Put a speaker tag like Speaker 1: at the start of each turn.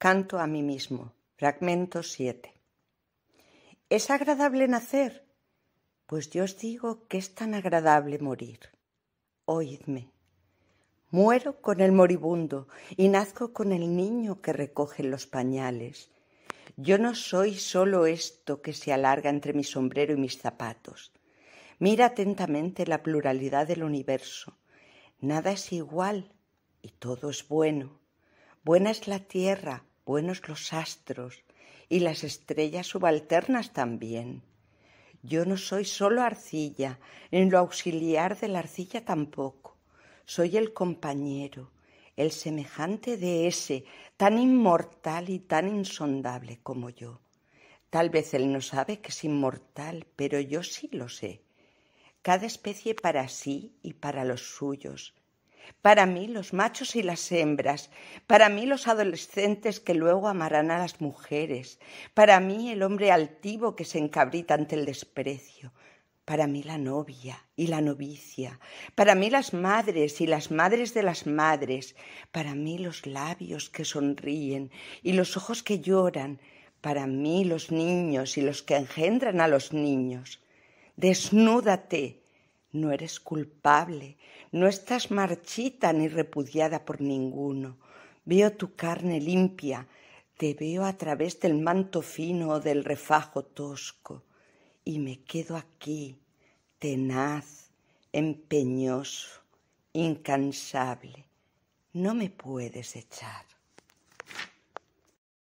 Speaker 1: Canto a mí mismo. Fragmento 7. ¿Es agradable nacer? Pues yo os digo que es tan agradable morir. Oídme. Muero con el moribundo y nazco con el niño que recoge los pañales. Yo no soy solo esto que se alarga entre mi sombrero y mis zapatos. Mira atentamente la pluralidad del universo. Nada es igual y todo es bueno. Buena es la tierra, buenos los astros y las estrellas subalternas también. Yo no soy solo arcilla, en lo auxiliar de la arcilla tampoco. Soy el compañero, el semejante de ese, tan inmortal y tan insondable como yo. Tal vez él no sabe que es inmortal, pero yo sí lo sé. Cada especie para sí y para los suyos, para mí los machos y las hembras, para mí los adolescentes que luego amarán a las mujeres, para mí el hombre altivo que se encabrita ante el desprecio, para mí la novia y la novicia, para mí las madres y las madres de las madres, para mí los labios que sonríen y los ojos que lloran, para mí los niños y los que engendran a los niños. Desnúdate, no eres culpable, no estás marchita ni repudiada por ninguno. Veo tu carne limpia, te veo a través del manto fino o del refajo tosco, y me quedo aquí, tenaz, empeñoso, incansable. No me puedes echar.